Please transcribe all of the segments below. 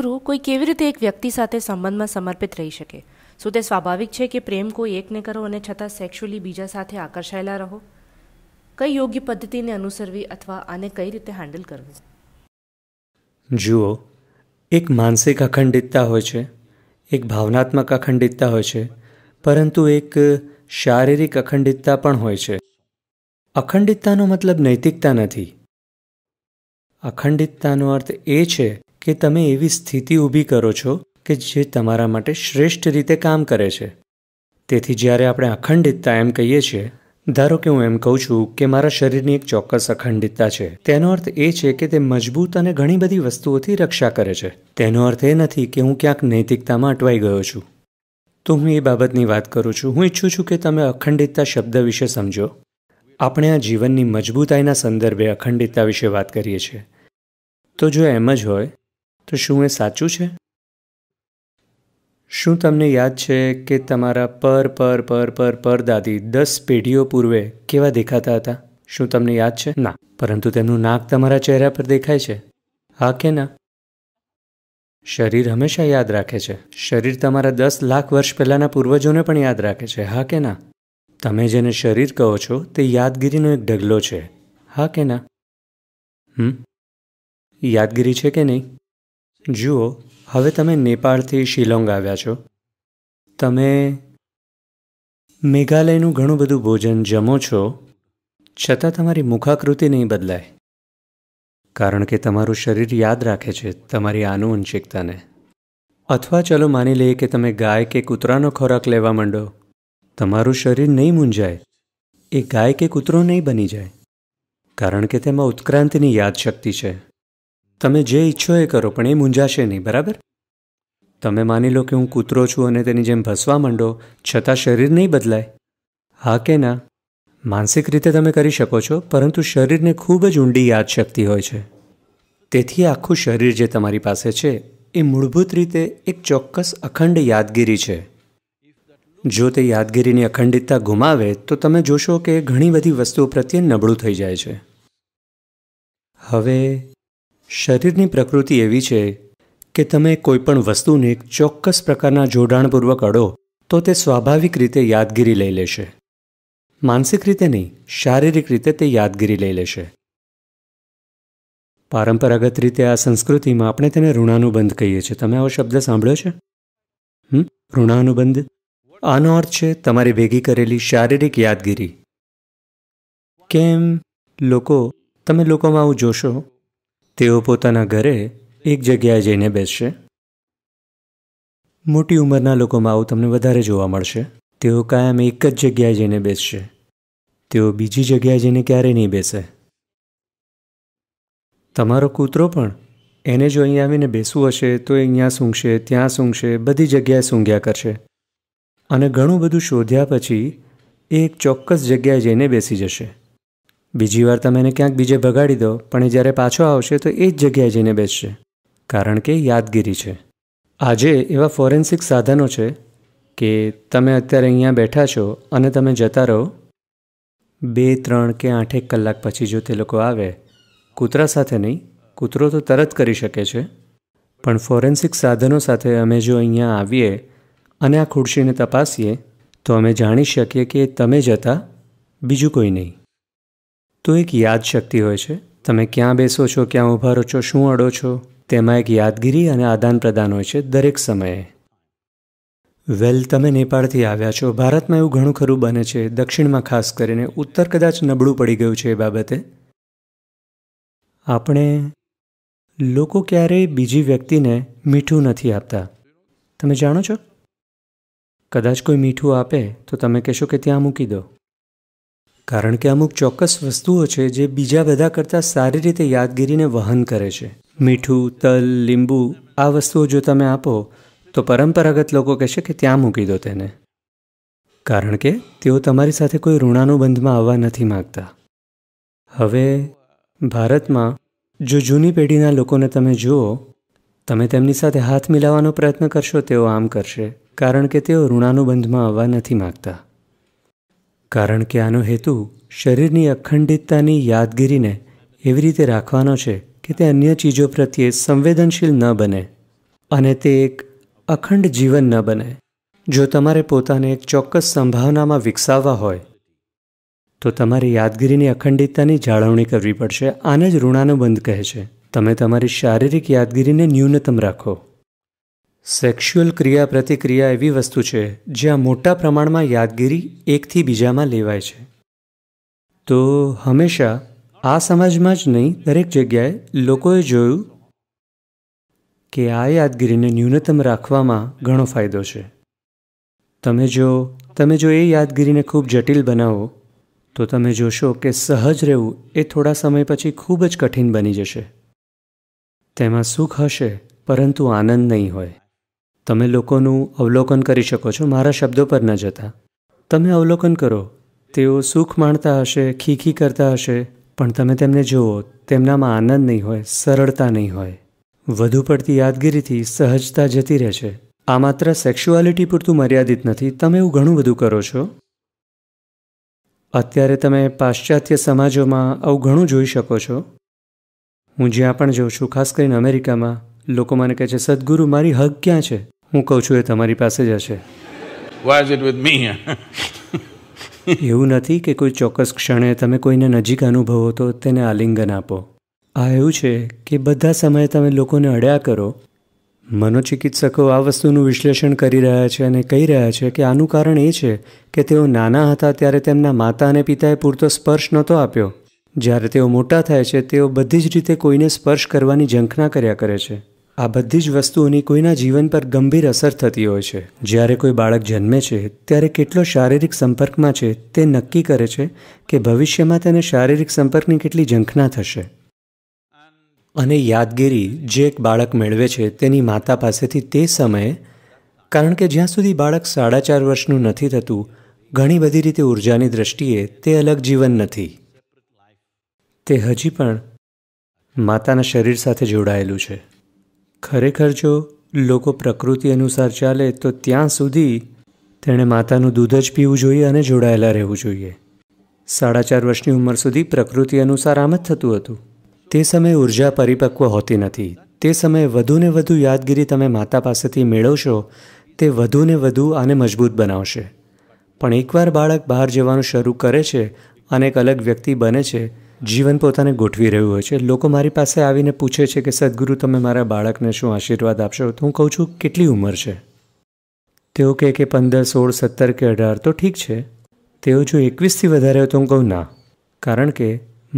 સદગુરુ કોઈ કેવી રીતે એક વ્યક્તિ સાથે સંબંધમાં સમર્પિત રહી શકે શું તે સ્વાભાવિક છે કે પ્રેમ કોઈ એકને કરો અને છતાં સેક્સ્યુઅલી બીજા સાથે આકર્ષાયેલા રહો કઈ યોગ્ય પદ્ધતિને અનુસરવી અથવા આને કઈ રીતે હેન્ડલ કરવું જુઓ એક માનસિક અખંડિતતા હોય છે એક ભાવનાત્મક અખંડિતતા હોય છે પરંતુ એક શારીરિક અખંડિતતા પણ હોય છે અખંડિતતાનો મતલબ નૈતિકતા નથી અખંડિતતાનો અર્થ એ છે કે તમે એવી સ્થિતિ ઊભી કરો છો કે જે તમારા માટે શ્રેષ્ઠ રીતે કામ કરે છે તેથી જ્યારે આપણે અખંડિતતા એમ કહીએ છીએ ધારો કે હું એમ કહું છું કે મારા શરીરની એક ચોક્કસ અખંડિતતા છે તેનો અર્થ એ છે કે તે મજબૂત અને ઘણી બધી વસ્તુઓથી રક્ષા કરે છે તેનો અર્થ એ નથી કે હું ક્યાંક નૈતિકતામાં અટવાઈ ગયો છું તો હું એ બાબતની વાત કરું છું હું ઈચ્છું છું કે તમે અખંડિતતા શબ્દ વિશે સમજો આપણે આ જીવનની મજબૂતાઈના સંદર્ભે અખંડિતતા વિશે વાત કરીએ છીએ તો જો એમ જ હોય તો શું એ સાચું છે શું તમને યાદ છે કે તમારા પર પર પર પર પર દાદી દસ પેઢીઓ પૂર્વે કેવા દેખાતા હતા શું તમને યાદ છે ના પરંતુ તેમનું નાક તમારા ચહેરા પર દેખાય છે હા કે ના શરીર હંમેશા યાદ રાખે છે શરીર તમારા દસ લાખ વર્ષ પહેલાંના પૂર્વજોને પણ યાદ રાખે છે હા કે ના તમે જેને શરીર કહો છો તે યાદગીરીનો એક ઢગલો છે હા કે ના હમ યાદગીરી છે કે નહીં જુઓ હવે તમે નેપાળથી શિલોંગ આવ્યા છો તમે મેઘાલયનું ઘણું બધું ભોજન જમો છો છતાં તમારી મુખાકૃતિ નહીં બદલાય કારણ કે તમારું શરીર યાદ રાખે છે તમારી આનુવંશિકતાને અથવા ચલો માની લઈએ કે તમે ગાય કે કૂતરાનો ખોરાક લેવા માંડો તમારું શરીર નહીં મૂંઝાય એ ગાય કે કૂતરો નહીં બની જાય કારણ કે તેમાં ઉત્ક્રાંતિની યાદશક્તિ છે તમે જે ઈચ્છો એ કરો પણ એ મૂંઝાશે નહીં બરાબર તમે માની લો કે હું કૂતરો છું અને તેની જેમ ભસવા માંડો છતાં શરીર નહીં બદલાય હા કે ના માનસિક રીતે તમે કરી શકો છો પરંતુ શરીરને ખૂબ જ ઊંડી યાદશક્તિ હોય છે તેથી આખું શરીર જે તમારી પાસે છે એ મૂળભૂત રીતે એક ચોક્કસ અખંડ યાદગીરી છે જો તે યાદગીરીની અખંડિતતા ગુમાવે તો તમે જોશો કે ઘણી બધી વસ્તુઓ પ્રત્યે નબળું થઈ જાય છે હવે શરીરની પ્રકૃતિ એવી છે કે તમે કોઈપણ વસ્તુને એક ચોક્કસ પ્રકારના જોડાણપૂર્વક અડો તો તે સ્વાભાવિક રીતે યાદગીરી લઈ લેશે માનસિક રીતે નહીં શારીરિક રીતે તે યાદગીરી લઈ લેશે પરંપરાગત રીતે આ સંસ્કૃતિમાં આપણે તેને ઋણાનુબંધ કહીએ છીએ તમે આવો શબ્દ સાંભળ્યો છે હમ ઋણાનુબંધ આનો અર્થ છે તમારી ભેગી કરેલી શારીરિક યાદગીરી કેમ લોકો તમે લોકોમાં આવું જોશો તેઓ પોતાના ઘરે એક જગ્યાએ જઈને બેસશે મોટી ઉંમરના લોકોમાં આવું તમને વધારે જોવા મળશે તેઓ કાયમ એક જ જગ્યાએ જઈને બેસશે તેઓ બીજી જગ્યાએ જઈને ક્યારેય નહીં બેસે તમારો કૂતરો પણ એને જો અહીંયા આવીને બેસવું હશે તો અહીંયા સૂંઘશે ત્યાં સૂંઘશે બધી જગ્યાએ સૂંઘ્યા કરશે અને ઘણું બધું શોધ્યા પછી એ એક ચોક્કસ જગ્યાએ જઈને બેસી જશે બીજી વાર તમે એને ક્યાંક બીજે ભગાડી દો પણ એ જ્યારે પાછો આવશે તો એ જ જગ્યાએ જઈને બેસશે કારણ કે યાદગીરી છે આજે એવા ફોરેન્સિક સાધનો છે કે તમે અત્યારે અહીંયા બેઠા છો અને તમે જતા રહો બે ત્રણ કે આઠેક કલાક પછી જો તે લોકો આવે કૂતરા સાથે નહીં કૂતરો તો તરત કરી શકે છે પણ ફોરેન્સિક સાધનો સાથે અમે જો અહીંયા આવીએ અને આ ખુરશીને તપાસીએ તો અમે જાણી શકીએ કે તમે જતા બીજું કોઈ નહીં તો એક યાદશક્તિ હોય છે તમે ક્યાં બેસો છો ક્યાં ઊભા રહો છો શું અડો છો તેમાં એક યાદગીરી અને આદાન પ્રદાન હોય છે દરેક સમયે વેલ તમે નેપાળથી આવ્યા છો ભારતમાં એવું ઘણું ખરું બને છે દક્ષિણમાં ખાસ કરીને ઉત્તર કદાચ નબળું પડી ગયું છે એ બાબતે આપણે લોકો ક્યારેય બીજી વ્યક્તિને મીઠું નથી આપતા તમે જાણો છો કદાચ કોઈ મીઠું આપે તો તમે કહેશો કે ત્યાં મૂકી દો કારણ કે અમુક ચોક્કસ વસ્તુઓ છે જે બીજા બધા કરતાં સારી રીતે યાદગીરીને વહન કરે છે મીઠું તલ લીંબુ આ વસ્તુઓ જો તમે આપો તો પરંપરાગત લોકો કહેશે કે ત્યાં મૂકી દો તેને કારણ કે તેઓ તમારી સાથે કોઈ ઋણાનુબંધમાં આવવા નથી માગતા હવે ભારતમાં જો જૂની પેઢીના લોકોને તમે જુઓ તમે તેમની સાથે હાથ મિલાવવાનો પ્રયત્ન કરશો તેઓ આમ કરશે કારણ કે તેઓ ઋણાનુબંધમાં આવવા નથી માગતા કારણ કે આનો હેતુ શરીરની અખંડિતતાની યાદગીરીને એવી રીતે રાખવાનો છે કે તે અન્ય ચીજો પ્રત્યે સંવેદનશીલ ન બને અને તે એક અખંડ જીવન ન બને જો તમારે પોતાને એક ચોક્કસ સંભાવનામાં વિકસાવવા હોય તો તમારી યાદગીરીની અખંડિતતાની જાળવણી કરવી પડશે આને જ ઋણાનુબંધ કહે છે તમે તમારી શારીરિક યાદગીરીને ન્યૂનતમ રાખો સેક્સ્યુઅલ ક્રિયા પ્રતિક્રિયા એવી વસ્તુ છે જ્યાં મોટા પ્રમાણમાં યાદગીરી એકથી બીજામાં લેવાય છે તો હંમેશા આ સમાજમાં જ નહીં દરેક જગ્યાએ લોકોએ જોયું કે આ યાદગીરીને ન્યૂનતમ રાખવામાં ઘણો ફાયદો છે તમે જો તમે જો એ યાદગીરીને ખૂબ જટિલ બનાવો તો તમે જોશો કે સહજ રહેવું એ થોડા સમય પછી ખૂબ જ કઠિન બની જશે તેમાં સુખ હશે પરંતુ આનંદ નહીં હોય તમે લોકોનું અવલોકન કરી શકો છો મારા શબ્દો પર ન જતા તમે અવલોકન કરો તેઓ સુખ માણતા હશે ખીખી કરતા હશે પણ તમે તેમને જુઓ તેમનામાં આનંદ નહીં હોય સરળતા નહીં હોય વધુ પડતી યાદગીરીથી સહજતા જતી રહે છે આ માત્ર સેક્સ્યુઆલિટી પૂરતું મર્યાદિત નથી તમે એવું ઘણું બધું કરો છો અત્યારે તમે પાશ્ચાત્ય સમાજોમાં આવું ઘણું જોઈ શકો છો હું જ્યાં પણ જાઉં છું ખાસ કરીને અમેરિકામાં લોકો મને કહે છે સદગુરુ મારી હક ક્યાં છે હું કહું છું એ તમારી પાસે જ હશે why is it with me એવું નથી કે કોઈ ચોક્કસ ક્ષણે તમે કોઈને નજીક અનુભવો તો તેને આલિંગન આપો આ એવું છે કે બધા સમયે તમે લોકોને અડ્યા કરો મનોચિકિત્સકો આ વસ્તુનું વિશ્લેષણ કરી રહ્યા છે અને કહી રહ્યા છે કે આનું કારણ એ છે કે તેઓ નાના હતા ત્યારે તેમના માતા અને પિતાએ પૂરતો સ્પર્શ નહોતો આપ્યો જ્યારે તેઓ મોટા થાય છે તેઓ બધી જ રીતે કોઈને સ્પર્શ કરવાની ઝંખના કર્યા કરે છે આ બધી જ વસ્તુઓની કોઈના જીવન પર ગંભીર અસર થતી હોય છે જ્યારે કોઈ બાળક જન્મે છે ત્યારે કેટલો શારીરિક સંપર્કમાં છે તે નક્કી કરે છે કે ભવિષ્યમાં તેને શારીરિક સંપર્કની કેટલી ઝંખના થશે અને યાદગીરી જે એક બાળક મેળવે છે તેની માતા પાસેથી તે સમયે કારણ કે જ્યાં સુધી બાળક સાડા ચાર વર્ષનું નથી થતું ઘણી બધી રીતે ઉર્જાની દ્રષ્ટિએ તે અલગ જીવન નથી તે હજી પણ માતાના શરીર સાથે જોડાયેલું છે ખરેખર જો લોકો પ્રકૃતિ અનુસાર ચાલે તો ત્યાં સુધી તેણે માતાનું દૂધ જ પીવું જોઈએ અને જોડાયેલા રહેવું જોઈએ સાડા ચાર વર્ષની ઉંમર સુધી પ્રકૃતિ અનુસાર આમ જ થતું હતું તે સમયે ઉર્જા પરિપક્વ હોતી નથી તે સમયે વધુને વધુ યાદગીરી તમે માતા પાસેથી મેળવશો તે વધુને વધુ આને મજબૂત બનાવશે પણ એકવાર બાળક બહાર જવાનું શરૂ કરે છે અને એક અલગ વ્યક્તિ બને છે જીવન પોતાને ગોઠવી રહ્યું હોય છે લોકો મારી પાસે આવીને પૂછે છે કે સદગુરુ તમે મારા બાળકને શું આશીર્વાદ આપશો તો હું કહું છું કેટલી ઉંમર છે તેઓ કહે કે પંદર સોળ સત્તર કે અઢાર તો ઠીક છે તેઓ જો એકવીસથી વધારે તો હું કહું ના કારણ કે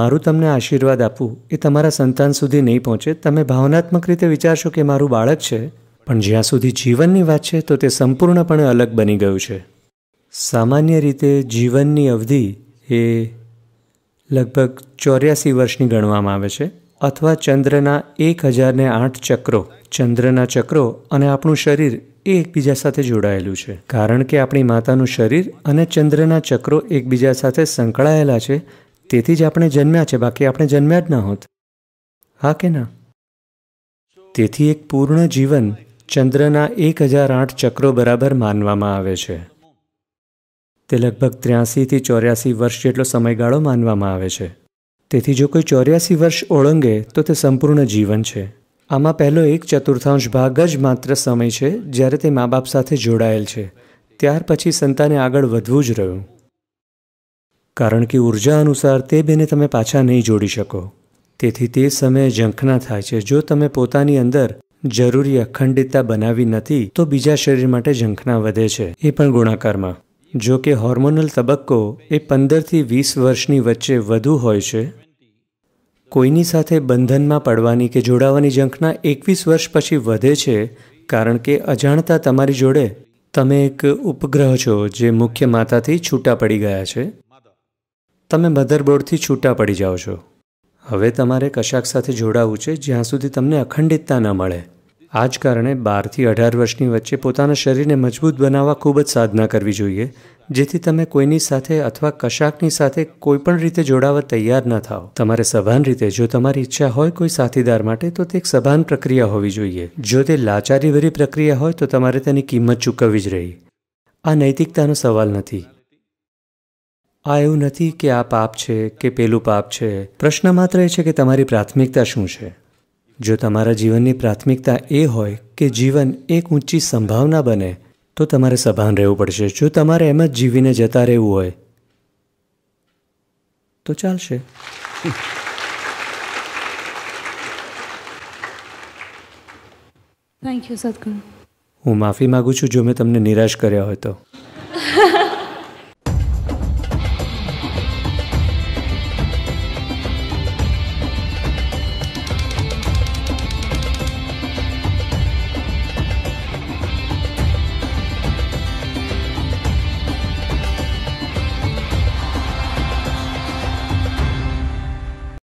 મારું તમને આશીર્વાદ આપવું એ તમારા સંતાન સુધી નહીં પહોંચે તમે ભાવનાત્મક રીતે વિચારશો કે મારું બાળક છે પણ જ્યાં સુધી જીવનની વાત છે તો તે સંપૂર્ણપણે અલગ બની ગયું છે સામાન્ય રીતે જીવનની અવધિ એ લગભગ ચોર્યાસી વર્ષની ગણવામાં આવે છે અથવા ચંદ્રના એક હજારને આઠ ચક્રો ચંદ્રના ચક્રો અને આપણું શરીર એ એકબીજા સાથે જોડાયેલું છે કારણ કે આપણી માતાનું શરીર અને ચંદ્રના ચક્રો એકબીજા સાથે સંકળાયેલા છે તેથી જ આપણે જન્મ્યા છે બાકી આપણે જન્મ્યા જ ના હોત હા કે ના તેથી એક પૂર્ણ જીવન ચંદ્રના એક હજાર આઠ ચક્રો બરાબર માનવામાં આવે છે તે લગભગ ત્ર્યાસીથી ચોર્યાસી વર્ષ જેટલો સમયગાળો માનવામાં આવે છે તેથી જો કોઈ ચોર્યાસી વર્ષ ઓળંગે તો તે સંપૂર્ણ જીવન છે આમાં પહેલો એક ચતુર્થાંશ ભાગ જ માત્ર સમય છે જ્યારે તે મા બાપ સાથે જોડાયેલ છે ત્યાર પછી સંતાને આગળ વધવું જ રહ્યું કારણ કે ઉર્જા અનુસાર તે બેને તમે પાછા નહીં જોડી શકો તેથી તે સમયે ઝંખના થાય છે જો તમે પોતાની અંદર જરૂરી અખંડિતતા બનાવી નથી તો બીજા શરીર માટે ઝંખના વધે છે એ પણ ગુણાકારમાં જો કે હોર્મોનલ તબક્કો એ પંદરથી વીસ વર્ષની વચ્ચે વધુ હોય છે કોઈની સાથે બંધનમાં પડવાની કે જોડાવાની ઝંખના એકવીસ વર્ષ પછી વધે છે કારણ કે અજાણતા તમારી જોડે તમે એક ઉપગ્રહ છો જે મુખ્ય માતાથી છૂટા પડી ગયા છે તમે મધરબોર્ડથી છૂટા પડી જાઓ છો હવે તમારે કશાક સાથે જોડાવું છે જ્યાં સુધી તમને અખંડિતતા ન મળે આ જ કારણે બારથી અઢાર વર્ષની વચ્ચે પોતાના શરીરને મજબૂત બનાવવા ખૂબ જ સાધના કરવી જોઈએ જેથી તમે કોઈની સાથે અથવા કશાકની સાથે કોઈપણ રીતે જોડાવા તૈયાર ન થાવ તમારે સભાન રીતે જો તમારી ઈચ્છા હોય કોઈ સાથીદાર માટે તો તે એક સભાન પ્રક્રિયા હોવી જોઈએ જો તે લાચારીભરી પ્રક્રિયા હોય તો તમારે તેની કિંમત ચૂકવવી જ રહી આ નૈતિકતાનો સવાલ નથી આ એવું નથી કે આ પાપ છે કે પેલું પાપ છે પ્રશ્ન માત્ર એ છે કે તમારી પ્રાથમિકતા શું છે જો તમારા જીવનની પ્રાથમિકતા એ હોય કે જીવન એક ઊંચી સંભાવના બને તો તમારે સભાન રહેવું પડશે જો તમારે એમ જ જીવીને જતા રહેવું હોય તો ચાલશે થેન્ક યુ સદગુરુ હું માફી માગું છું જો મેં તમને નિરાશ કર્યા હોય તો